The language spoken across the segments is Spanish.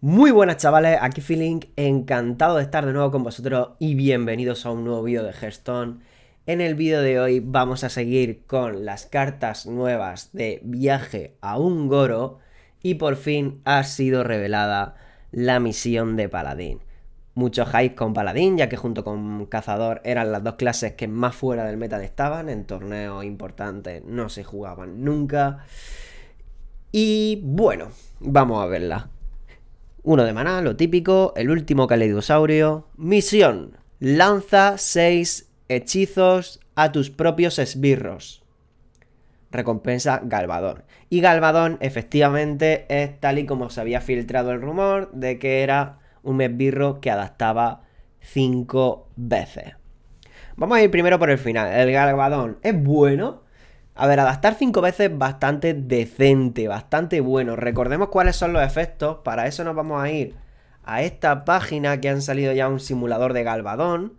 Muy buenas chavales, aquí Feeling, encantado de estar de nuevo con vosotros y bienvenidos a un nuevo vídeo de Hearthstone. En el vídeo de hoy vamos a seguir con las cartas nuevas de viaje a un goro y por fin ha sido revelada la misión de paladín. Muchos hype con paladín, ya que junto con cazador eran las dos clases que más fuera del meta estaban, en torneos importantes no se jugaban nunca. Y bueno, vamos a verla. Uno de maná, lo típico. El último caleidosaurio. Misión. Lanza 6 hechizos a tus propios esbirros. Recompensa Galvadón. Y Galvadón efectivamente es tal y como se había filtrado el rumor de que era un esbirro que adaptaba 5 veces. Vamos a ir primero por el final. El Galvadón es bueno, a ver, adaptar 5 veces bastante decente, bastante bueno. Recordemos cuáles son los efectos. Para eso nos vamos a ir a esta página que han salido ya un simulador de Galvadón.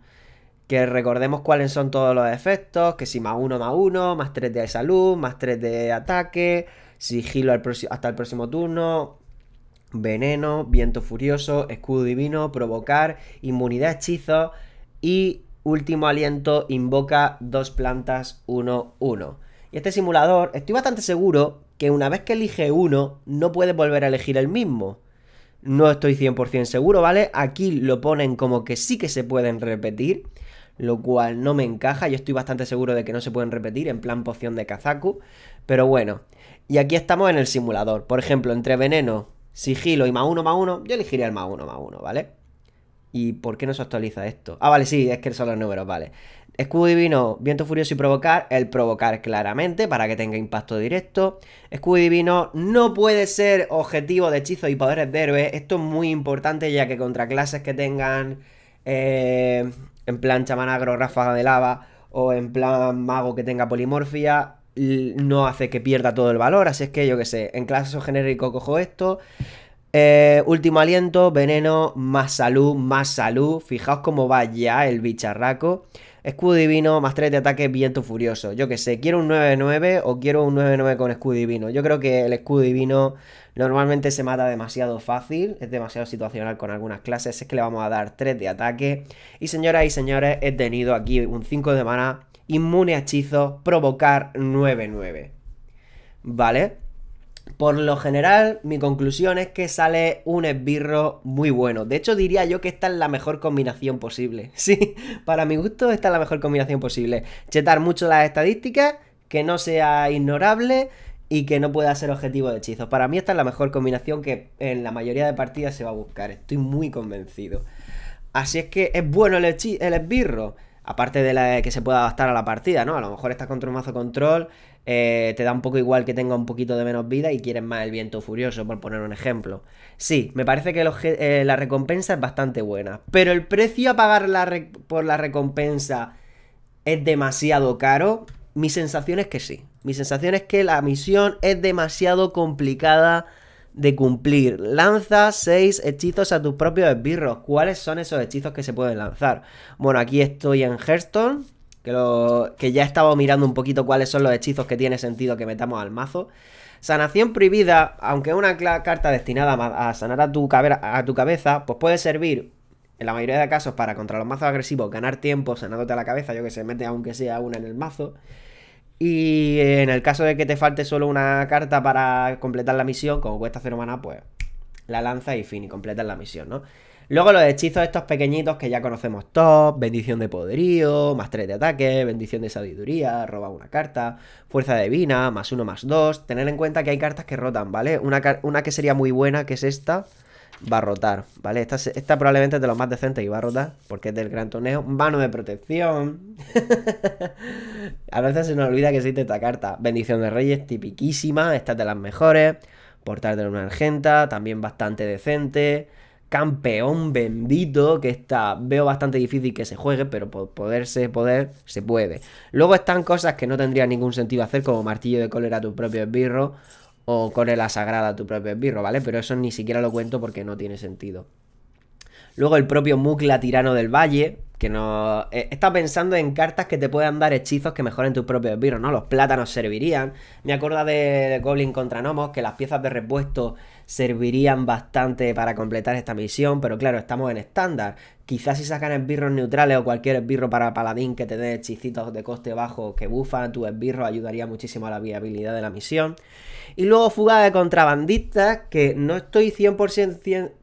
Que recordemos cuáles son todos los efectos. Que si más 1, más 1, más 3 de salud, más 3 de ataque, sigilo hasta el próximo turno, veneno, viento furioso, escudo divino, provocar, inmunidad hechizo y último aliento, invoca dos plantas 1-1. Y este simulador, estoy bastante seguro que una vez que elige uno, no puede volver a elegir el mismo. No estoy 100% seguro, ¿vale? Aquí lo ponen como que sí que se pueden repetir, lo cual no me encaja. Yo estoy bastante seguro de que no se pueden repetir en plan poción de Kazaku. Pero bueno, y aquí estamos en el simulador. Por ejemplo, entre veneno, sigilo y más uno, más uno, yo elegiría el más uno, más uno, ¿vale? ¿Y por qué no se actualiza esto? Ah, vale, sí, es que son los números, vale. Escudo Divino, Viento Furioso y Provocar, el provocar claramente para que tenga impacto directo. Escudo Divino no puede ser objetivo de hechizos y poderes de héroes. Esto es muy importante ya que contra clases que tengan eh, en plan chamanagro, ráfaga de lava o en plan mago que tenga polimorfia, no hace que pierda todo el valor. Así es que yo que sé, en clases o genérico cojo esto. Eh, último aliento, veneno, más salud, más salud. Fijaos cómo va ya el bicharraco escudo divino, más 3 de ataque, viento furioso. Yo que sé, quiero un 9-9 o quiero un 9-9 con escudo divino. Yo creo que el escudo divino normalmente se mata demasiado fácil, es demasiado situacional con algunas clases, es que le vamos a dar 3 de ataque. Y señoras y señores, he tenido aquí un 5 de mana, inmune a hechizo, provocar 9-9. ¿Vale? Por lo general, mi conclusión es que sale un esbirro muy bueno. De hecho, diría yo que esta es la mejor combinación posible. Sí, para mi gusto, esta es la mejor combinación posible. Chetar mucho las estadísticas, que no sea ignorable y que no pueda ser objetivo de hechizos. Para mí esta es la mejor combinación que en la mayoría de partidas se va a buscar. Estoy muy convencido. Así es que es bueno el, esbirro. Aparte de que se pueda adaptar a la partida, ¿no? A lo mejor está contra un mazo control eh, te da un poco igual que tenga un poquito de menos vida y quieres más el viento furioso, por poner un ejemplo. Sí, me parece que eh, la recompensa es bastante buena, pero el precio a pagar por la recompensa es demasiado caro. Mi sensación es que sí. Mi sensación es que la misión es demasiado complicada de cumplir. Lanza 6 hechizos a tus propios esbirros. ¿Cuáles son esos hechizos que se pueden lanzar? Bueno, aquí estoy en Hearthstone. Que, lo, que ya he mirando un poquito cuáles son los hechizos que tiene sentido que metamos al mazo. Sanación prohibida, aunque es una carta destinada a sanar a tu, cabeza, pues puede servir en la mayoría de casos para contra los mazos agresivos ganar tiempo sanándote a la cabeza, yo que se mete aunque sea una en el mazo. Y en el caso de que te falte solo una carta para completar la misión, como cuesta hacer humana, pues la lanza y fin, y completas la misión, ¿no? Luego los hechizos estos pequeñitos que ya conocemos todos, bendición de poderío, más 3 de ataque, bendición de sabiduría, roba una carta, fuerza divina, más 1, más 2. Tener en cuenta que hay cartas que rotan, ¿vale? Una, que sería muy buena, que es esta, va a rotar, ¿vale? Esta, probablemente es de los más decentes y va a rotar porque es del gran torneo. Mano de protección. a veces se nos olvida que existe esta carta. Bendición de Reyes, tipiquísima. Esta es de las mejores. Portal de una argenta, también bastante decente campeón bendito, que está, veo bastante difícil que se juegue, pero poderse poder, se puede. Luego están cosas que no tendría ningún sentido hacer, como martillo de cólera a tu propio esbirro, o conela sagrada a tu propio esbirro, ¿vale? Pero eso ni siquiera lo cuento porque no tiene sentido. Luego el propio Mukla Tirano del Valle, que no... Eh, estás pensando en cartas que te puedan dar hechizos que mejoren tus propios virus, ¿no? Los plátanos servirían. Me acuerdo de Goblin contra Nomos, que las piezas de repuesto servirían bastante para completar esta misión, pero claro, estamos en estándar. Quizás si sacan esbirros neutrales o cualquier esbirro para paladín que te dé hechicitos de coste bajo que bufan tu esbirro, ayudaría muchísimo a la viabilidad de la misión. Y luego fuga de contrabandistas, que no estoy 100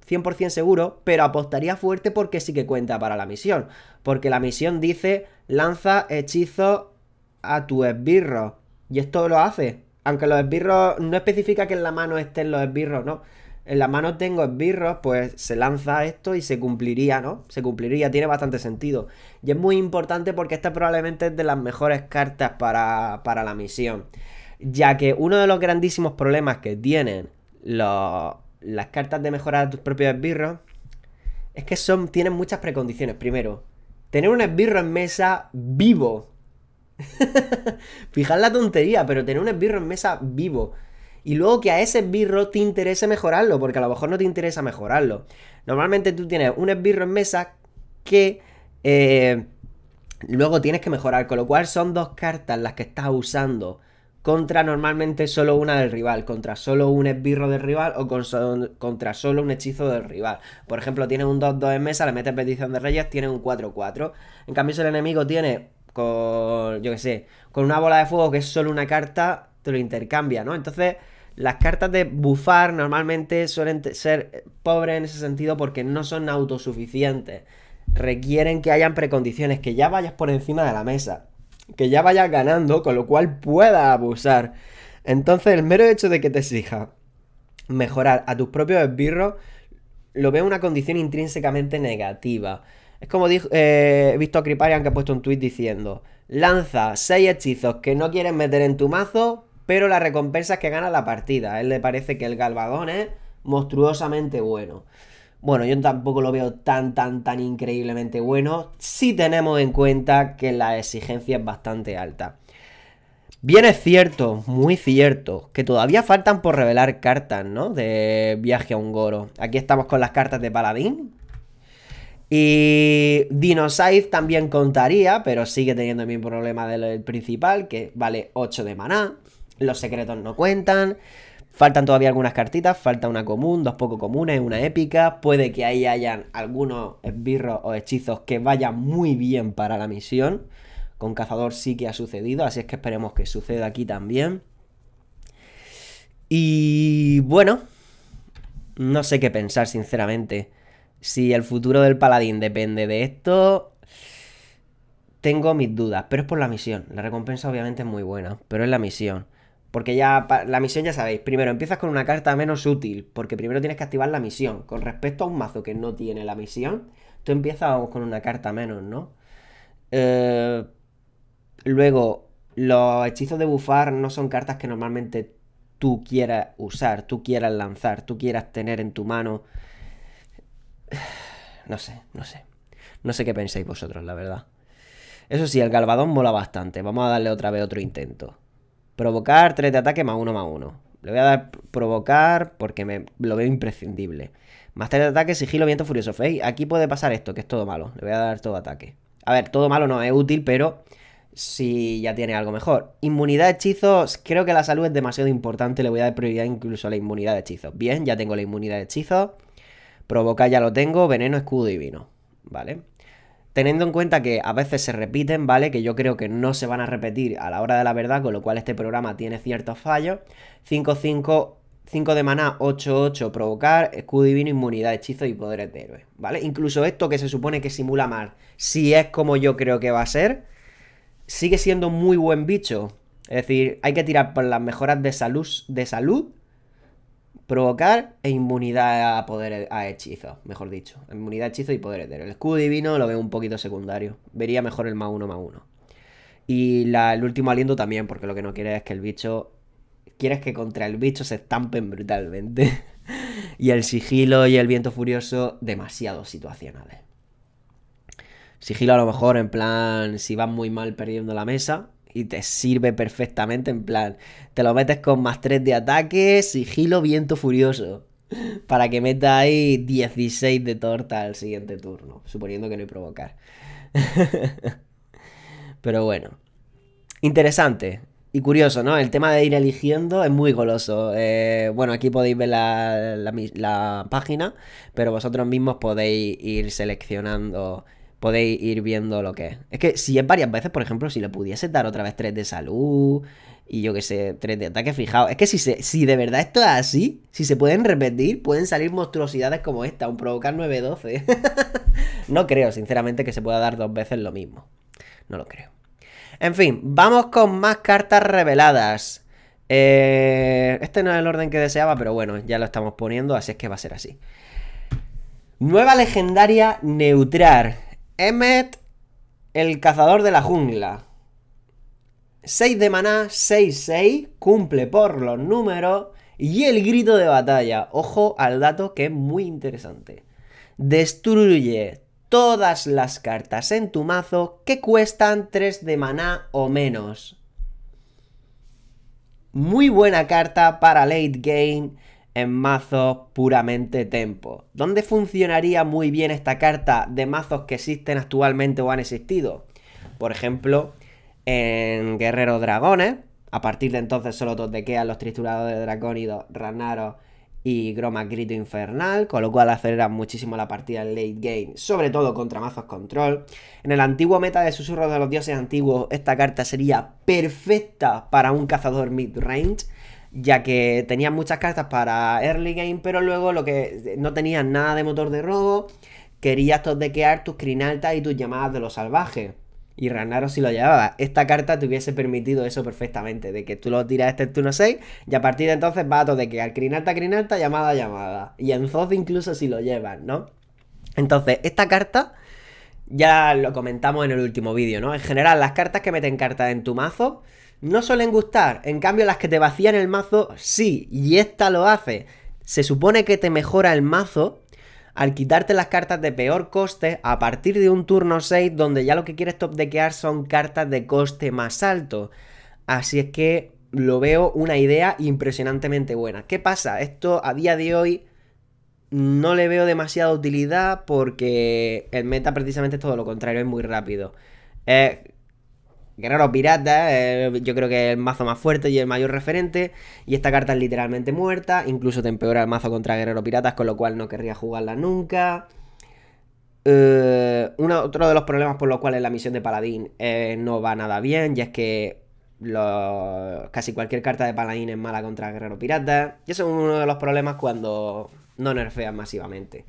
100% seguro, pero apostaría fuerte porque sí que cuenta para la misión. Porque la misión dice, lanza hechizo a tu esbirro. Y esto lo hace. Aunque los esbirros, no especifica que en la mano estén los esbirros, ¿no? En la mano tengo esbirros, pues se lanza esto y se cumpliría, ¿no? Se cumpliría, tiene bastante sentido. Y es muy importante porque esta probablemente es de las mejores cartas para, para la misión. Ya que uno de los grandísimos problemas que tienen los las cartas de mejorar a tus propios esbirros es que son, tienen muchas precondiciones. Primero, tener un esbirro en mesa vivo. Fijad la tontería, pero tener un esbirro en mesa vivo. Y luego que a ese esbirro te interese mejorarlo, porque a lo mejor no te interesa mejorarlo. Normalmente tú tienes un esbirro en mesa que eh, luego tienes que mejorar, con lo cual son dos cartas las que estás usando contra normalmente solo una del rival, contra solo un esbirro del rival o contra solo un hechizo del rival. Por ejemplo, tiene un 2-2 en mesa, le metes bendición de reyes, tiene un 4-4. En cambio, si el enemigo tiene con, yo qué sé, con una bola de fuego que es solo una carta, te lo intercambia, ¿no? Entonces, las cartas de bufar normalmente suelen ser pobres en ese sentido porque no son autosuficientes. Requieren que hayan precondiciones, que ya vayas por encima de la mesa que ya vayas ganando, con lo cual pueda abusar. Entonces, el mero hecho de que te exija mejorar a tus propios esbirros, lo veo una condición intrínsecamente negativa. Es como dijo, he eh, visto a Kriparian que ha puesto un tweet diciendo: Lanza 6 hechizos que no quieres meter en tu mazo, pero la recompensa es que gana la partida. A él le parece que el Galvadón es monstruosamente bueno. Bueno, yo tampoco lo veo tan, tan, tan increíblemente bueno si tenemos en cuenta que la exigencia es bastante alta. Bien es cierto, muy cierto, que todavía faltan por revelar cartas, ¿no? De viaje a un goro. Aquí estamos con las cartas de paladín. Y Dinosaiz también contaría, pero sigue teniendo mismo problema del principal, que vale 8 de maná. Los secretos no cuentan. Faltan todavía algunas cartitas, falta una común, dos poco comunes, una épica. Puede que ahí hayan algunos esbirros o hechizos que vayan muy bien para la misión. Con cazador sí que ha sucedido, así es que esperemos que suceda aquí también. Y bueno, no sé qué pensar sinceramente. Si el futuro del paladín depende de esto, tengo mis dudas, pero es por la misión. La recompensa obviamente es muy buena, pero es la misión. Porque ya la misión ya sabéis, primero empiezas con una carta menos útil, porque primero tienes que activar la misión. Con respecto a un mazo que no tiene la misión, tú empiezas con una carta menos, ¿no? Eh, luego, los hechizos de bufar no son cartas que normalmente tú quieras usar, tú quieras lanzar, tú quieras tener en tu mano. No sé, no sé. No sé qué pensáis vosotros, la verdad. Eso sí, el galvadón mola bastante. Vamos a darle otra vez otro intento. Provocar, 3 de ataque, más 1, más 1. Le voy a dar provocar porque me lo veo imprescindible. Más 3 de ataque, sigilo, viento furioso. fei, Aquí puede pasar esto, que es todo malo. Le voy a dar todo ataque. A ver, todo malo no es útil, pero si ya tiene algo mejor. Inmunidad de hechizos, creo que la salud es demasiado importante. Le voy a dar prioridad incluso a la inmunidad de hechizos. Bien, ya tengo la inmunidad de hechizos. Provocar ya lo tengo. Veneno, escudo vino, Vale. Teniendo en cuenta que a veces se repiten, ¿vale? Que yo creo que no se van a repetir a la hora de la verdad, con lo cual este programa tiene ciertos fallos. 5-5, 5 de maná, 8-8, provocar, escudo divino, inmunidad, hechizo y poderes de héroe, ¿vale? Incluso esto que se supone que simula mal, si es como yo creo que va a ser, sigue siendo muy buen bicho. Es decir, hay que tirar por las mejoras de salud, de salud Provocar e inmunidad a poder a hechizos, mejor dicho. Inmunidad a hechizos y poder etéreo. El escudo divino lo veo un poquito secundario. Vería mejor el más uno más uno. Y el último aliento también, porque lo que no quieres es que el bicho. Quieres que contra el bicho se estampen brutalmente. y el sigilo y el viento furioso, demasiado situacionales. Sigilo a lo mejor en plan, si vas muy mal perdiendo la mesa, y te sirve perfectamente. En plan, te lo metes con más 3 de ataque, sigilo, viento furioso. Para que meta ahí 16 de torta al siguiente turno. Suponiendo que no hay provocar. Pero bueno. Interesante. Y curioso, ¿no? El tema de ir eligiendo es muy goloso. Eh, bueno, aquí podéis ver la, página, pero vosotros mismos podéis ir seleccionando podéis ir viendo lo que es. Es que si es varias veces, por ejemplo, si le pudiese dar otra vez 3 de salud y yo que sé, 3 de ataque, fijado Es que si, si de verdad esto es así, si se pueden repetir, pueden salir monstruosidades como esta, un provocar 9-12. no creo, sinceramente, que se pueda dar dos veces lo mismo. No lo creo. En fin, vamos con más cartas reveladas. Eh, este no es el orden que deseaba, pero bueno, ya lo estamos poniendo, así es que va a ser así. Nueva legendaria neutral. Emmet, el cazador de la jungla. 6 de maná, 6-6, cumple por los números y el grito de batalla. Ojo al dato que es muy interesante. Destruye todas las cartas en tu mazo que cuestan 3 de maná o menos. Muy buena carta para late game en mazos puramente tempo. ¿Dónde funcionaría muy bien esta carta de mazos que existen actualmente o han existido? Por ejemplo, en Guerrero Dragones. A partir de entonces solo quedan los trituradores de dragónidos, Ranaros y Groma Grito Infernal, con lo cual acelera muchísimo la partida en late game, sobre todo contra mazos control. En el antiguo meta de Susurros de los Dioses Antiguos, esta carta sería perfecta para un cazador mid-range, ya que tenías muchas cartas para early game, pero luego lo que no tenías nada de motor de robo, querías tosdequear tus crinaltas y tus llamadas de los salvajes. Y Ragnaros si lo llevaba. Esta carta te hubiese permitido eso perfectamente, de que tú lo tiras este turno 6 y a partir de entonces vas a quear crinalta, crinalta, llamada, llamada. Y en Zod incluso si lo llevas, ¿no? Entonces, esta carta ya lo comentamos en el último vídeo, ¿no? En general, las cartas que meten cartas en tu mazo no suelen gustar. En cambio, las que te vacían el mazo, sí. Y esta lo hace. Se supone que te mejora el mazo al quitarte las cartas de peor coste a partir de un turno 6 donde ya lo que quieres top dequear son cartas de coste más alto. Así es que lo veo una idea impresionantemente buena. ¿Qué pasa? Esto a día de hoy no le veo demasiada utilidad porque el meta precisamente es todo lo contrario, es muy rápido. Guerrero Pirata, eh, yo creo que es el mazo más fuerte y el mayor referente. Y esta carta es literalmente muerta. Incluso te empeora el mazo contra Guerrero Piratas, con lo cual no querría jugarla nunca. Eh, otro de los problemas por los cuales la misión de Paladín eh, no va nada bien, ya es que casi cualquier carta de Paladín es mala contra Guerrero Pirata. Y eso es uno de los problemas cuando no nerfean masivamente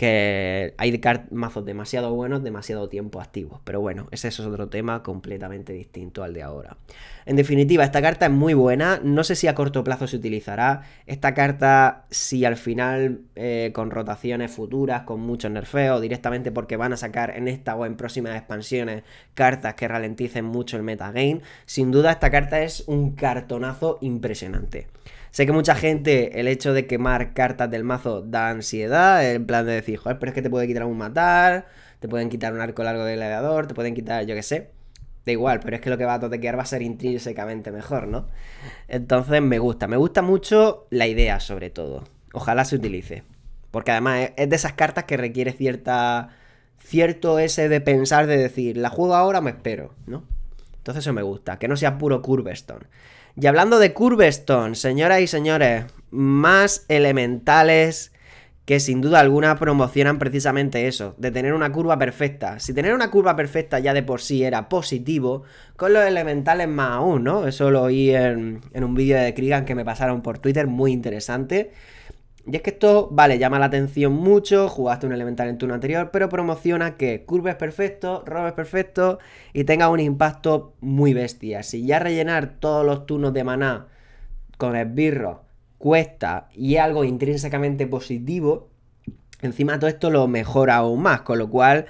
que hay de mazos demasiado buenos, demasiado tiempo activos. Pero bueno, ese es otro tema completamente distinto al de ahora. En definitiva, esta carta es muy buena. No sé si a corto plazo se utilizará. Esta carta, si al final eh, con rotaciones futuras, con muchos nerfeos, directamente porque van a sacar en esta o en próximas expansiones cartas que ralenticen mucho el metagame, sin duda esta carta es un cartonazo impresionante. Sé que mucha gente, el hecho de quemar cartas del mazo da ansiedad, en plan de decir, joder, pero es que te puede quitar un matar, te pueden quitar un arco largo de gladiador, te pueden quitar, yo qué sé. Da igual, pero es que lo que va a totequear va a ser intrínsecamente mejor, ¿no? Entonces me gusta, me gusta mucho la idea sobre todo. Ojalá se utilice. Porque además e, es de esas cartas que requiere cierta cierto ese de pensar, de decir, la juego ahora, o me espero, ¿no? Entonces eso me gusta, que no sea puro Curvestone. Y hablando de Curbestone, señoras y señores, más elementales que sin duda alguna promocionan precisamente eso, de tener una curva perfecta. Si tener una curva perfecta ya de por sí era positivo, con los elementales más aún, ¿no? Eso lo oí en, en un vídeo de Krigan que me pasaron por Twitter, muy interesante. Y es que esto, vale, llama la atención mucho, jugaste un elemental en turno anterior, pero promociona que es perfecto, robes perfecto y tenga un impacto muy bestia. Si ya rellenar todos los turnos de maná con esbirro cuesta y algo intrínsecamente positivo, encima todo esto lo mejora aún más, con lo cual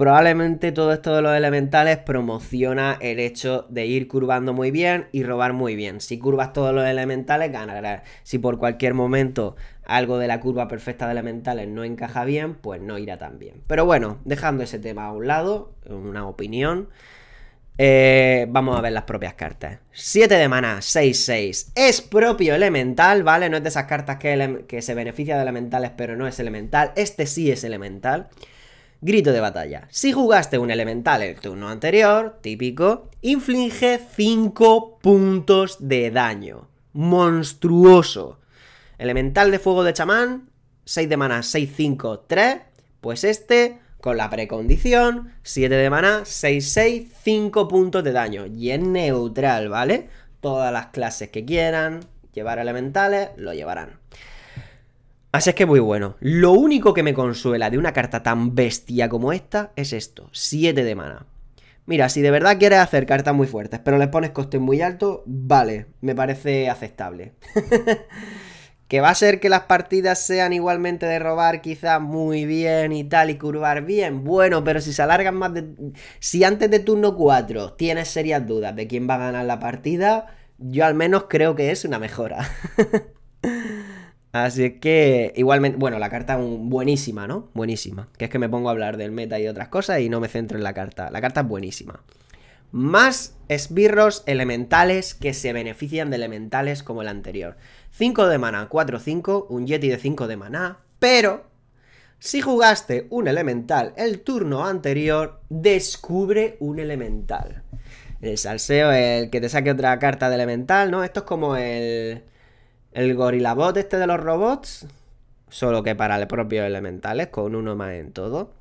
Probablemente todo esto de los elementales promociona el hecho de ir curvando muy bien y robar muy bien. Si curvas todos los elementales, ganarás. Si por cualquier momento algo de la curva perfecta de elementales no encaja bien, pues no irá tan bien. Pero bueno, dejando ese tema a un lado, una opinión. Eh, vamos a ver las propias cartas. 7 de maná, 6-6. Es propio elemental, ¿vale? No es de esas cartas que, que se beneficia de elementales, pero no es elemental. Este sí es elemental. Grito de batalla. Si jugaste un elemental el turno anterior, típico, inflige 5 puntos de daño. Monstruoso. Elemental de fuego de chamán, 6 de mana, 6, 5, 3. Pues este, con la precondición, 7 de maná, 6, 6, 5 puntos de daño. Y es neutral, ¿vale? Todas las clases que quieran llevar elementales, lo llevarán. Así es que muy bueno. Lo único que me consuela de una carta tan bestia como esta es esto, 7 de mana. Mira, si de verdad quieres hacer cartas muy fuertes, pero les pones coste muy alto, vale, me parece aceptable. que va a ser que las partidas sean igualmente de robar quizás muy bien y tal y curvar bien. Bueno, pero si se alargan más de... Si antes de turno 4 tienes serias dudas de quién va a ganar la partida, yo al menos creo que es una mejora. Así que igualmente, bueno, la carta buenísima, ¿no? Buenísima. Que es que me pongo a hablar del meta y otras cosas y no me centro en la carta. La carta es buenísima. Más esbirros elementales que se benefician de elementales como el anterior. 5 de maná, 4-5, un yeti de 5 de maná, pero si jugaste un elemental el turno anterior, descubre un elemental. El salseo, el que te saque otra carta de elemental, ¿no? Esto es como el... El gorilabot este de los robots, solo que para los propios elementales, con uno más en todo.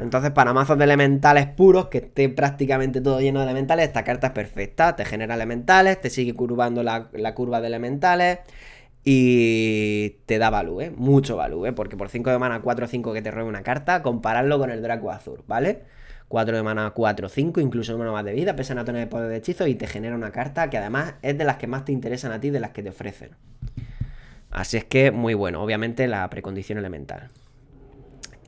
Entonces, para mazos de elementales puros, que esté prácticamente todo lleno de elementales, esta carta es perfecta. Te genera elementales, te sigue curvando la, curva de elementales y te da valor ¿eh? mucho valor ¿eh? porque por 5 de mana, 4 o 5 que te robe una carta, compararlo con el Draco Azul, ¿vale? 4 de mana 4, 5, incluso una más de vida, pesa a no de poder de hechizo y te genera una carta que además es de las que más te interesan a ti, de las que te ofrecen. Así es que muy bueno, obviamente la precondición elemental.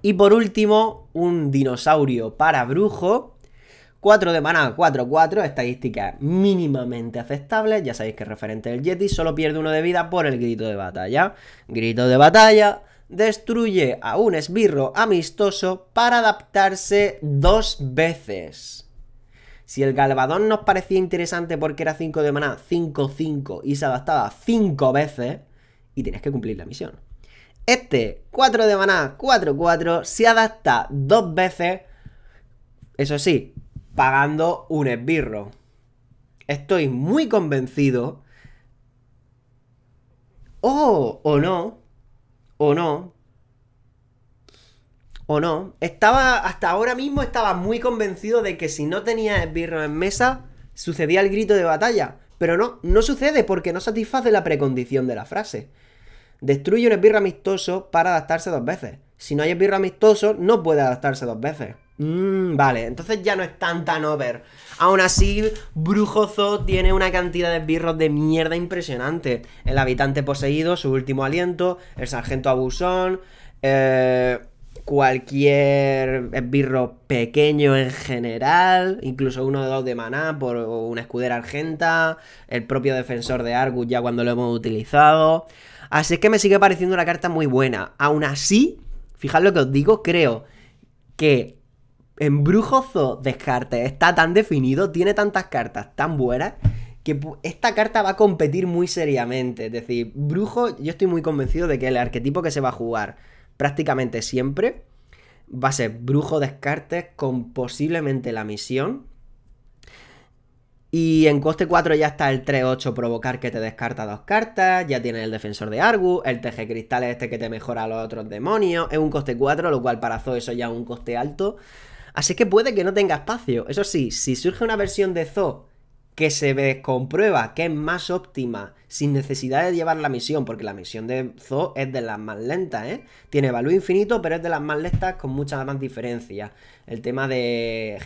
Y por último, un dinosaurio para brujo. 4 de mana, 4, 4, estadística mínimamente aceptable. Ya sabéis que referente del Yeti solo pierde uno de vida por el grito de batalla. Grito de batalla destruye a un esbirro amistoso para adaptarse dos veces. Si el Galvadón nos parecía interesante porque era 5 de maná, 5-5 y se adaptaba 5 veces, y tenías que cumplir la misión. Este 4 de maná, 4-4, se adapta dos veces, eso sí, pagando un esbirro. Estoy muy convencido, o o no, o no, o no, estaba, hasta ahora mismo estaba muy convencido de que si no tenía esbirro en mesa, sucedía el grito de batalla. Pero no, no sucede porque no satisface la precondición de la frase. Destruye un esbirro amistoso para adaptarse dos veces. Si no hay esbirro amistoso, no puede adaptarse dos veces. Mm, vale, entonces ya no es tan tan over. Aún así, Brujozo tiene una cantidad de birros de mierda impresionante. El habitante poseído, su último aliento, el sargento abusón, eh, cualquier birro pequeño en general, incluso uno de dos de maná por una escudera argenta, el propio defensor de Argus ya cuando lo hemos utilizado. Así es que me sigue pareciendo una carta muy buena. Aún así, fijad lo que os digo, creo que en Zoo descarte. Está tan definido, tiene tantas cartas tan buenas que esta carta va a competir muy seriamente. Es decir, Brujo, yo estoy muy convencido de que el arquetipo que se va a jugar prácticamente siempre va a ser Brujo Descarte con posiblemente la misión. Y en coste 4 ya está el 3-8 provocar que te descarta dos cartas, ya tiene el defensor de Argus, el teje cristal es este que te mejora a los otros demonios, es un coste 4, lo cual para Zoo eso ya es un coste alto. Así que puede que no tenga espacio. Eso sí, si surge una versión de Zoo que se comprueba que es más óptima sin necesidad de llevar la misión, porque la misión de Zoo es de las más lentas, ¿eh? Tiene valor infinito, pero es de las más lentas con muchas más diferencias. El tema de,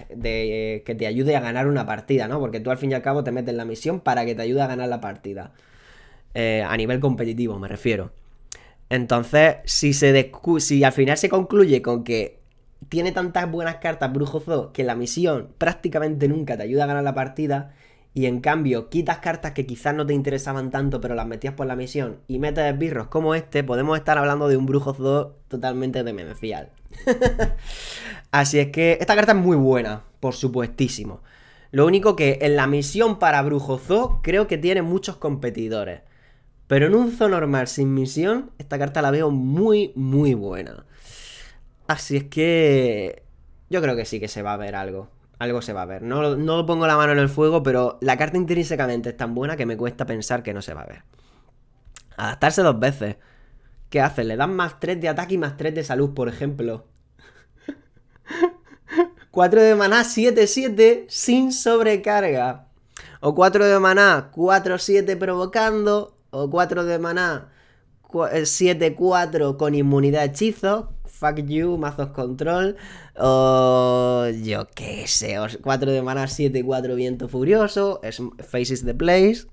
que te ayude a ganar una partida, ¿no? Porque tú al fin y al cabo te metes en la misión para que te ayude a ganar la partida. Eh, a nivel competitivo, me refiero. Entonces, si, se si al final se concluye con que tiene tantas buenas cartas Brujo Zoo que la misión prácticamente nunca te ayuda a ganar la partida. Y en cambio, quitas cartas que quizás no te interesaban tanto, pero las metías por la misión y metes esbirros como este, podemos estar hablando de un Brujo Zoo totalmente demencial. Así es que esta carta es muy buena, por supuestísimo. Lo único que en la misión para Brujo Zoo creo que tiene muchos competidores. Pero en un zoo normal sin misión, esta carta la veo muy, muy buena. Así es que yo creo que sí que se va a ver algo. Algo se va a ver. No, no pongo la mano en el fuego, pero la carta intrínsecamente es tan buena que me cuesta pensar que no se va a ver. Adaptarse dos veces. ¿Qué hace? Le dan más 3 de ataque y más 3 de salud, por ejemplo. 4 de maná, 7, 7, sin sobrecarga. O 4 de maná, 4, 7 provocando. O 4 de maná, 7-4 eh, con inmunidad hechizo, fuck you, mazos control, o yo qué sé, 4 de mana, 7-4 viento furioso, es faces the place.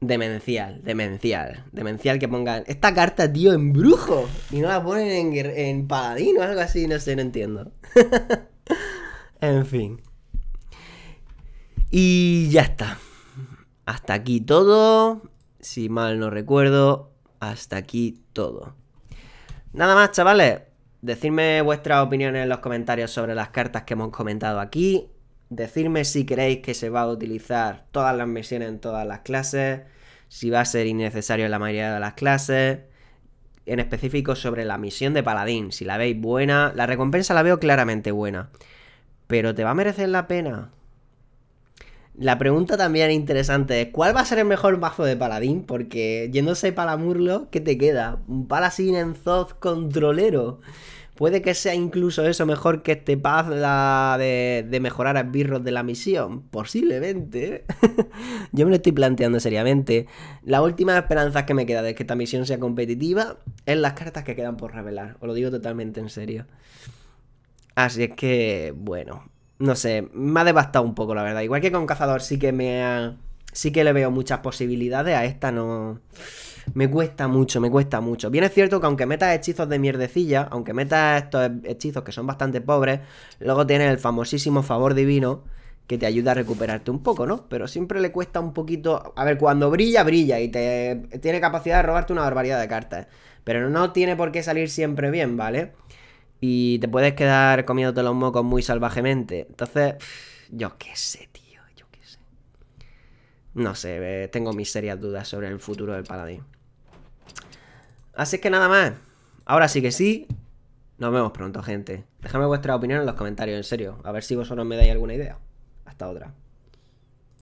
Demencial, demencial, demencial que pongan esta carta, tío, en brujo y no la ponen en, en paladín o algo así, no sé, no entiendo. en fin. Y ya está. Hasta aquí todo si mal no recuerdo, hasta aquí todo. Nada más, chavales. Decidme vuestras opiniones en los comentarios sobre las cartas que hemos comentado aquí. Decidme si queréis que se va a utilizar todas las misiones en todas las clases. Si va a ser innecesario en la mayoría de las clases. En específico sobre la misión de paladín. Si la veis buena. La recompensa la veo claramente buena. Pero ¿te va a merecer la pena? La pregunta también interesante es: ¿cuál va a ser el mejor mazo de paladín? Porque yéndose para Murlo, ¿qué te queda? ¿Un paladín en Zoz controlero? Puede que sea incluso eso mejor que este paz de, mejorar a Birro de la misión. Posiblemente. Yo me lo estoy planteando seriamente. La última esperanza que me queda de que esta misión sea competitiva es las cartas que quedan por revelar. Os lo digo totalmente en serio. Así es que, bueno, no sé, me ha devastado un poco, la verdad. Igual que con Cazador sí que me ha... Sí que le veo muchas posibilidades, a esta no... Me cuesta mucho, me cuesta mucho. Bien es cierto que aunque metas hechizos de mierdecilla, aunque metas estos hechizos que son bastante pobres, luego tienes el famosísimo favor divino que te ayuda a recuperarte un poco, ¿no? Pero siempre le cuesta un poquito... A ver, cuando brilla, brilla y te tiene capacidad de robarte una barbaridad de cartas. Pero no tiene por qué salir siempre bien, ¿vale? vale y te puedes quedar comiéndote los mocos muy salvajemente. Entonces, yo qué sé, tío, yo qué sé. No sé, eh, tengo mis serias dudas sobre el futuro del paladín. Así que nada más. Ahora sí que sí. Nos vemos pronto, gente. Dejadme vuestra opinión en los comentarios, en serio. A ver si vosotros me dais alguna idea. Hasta otra.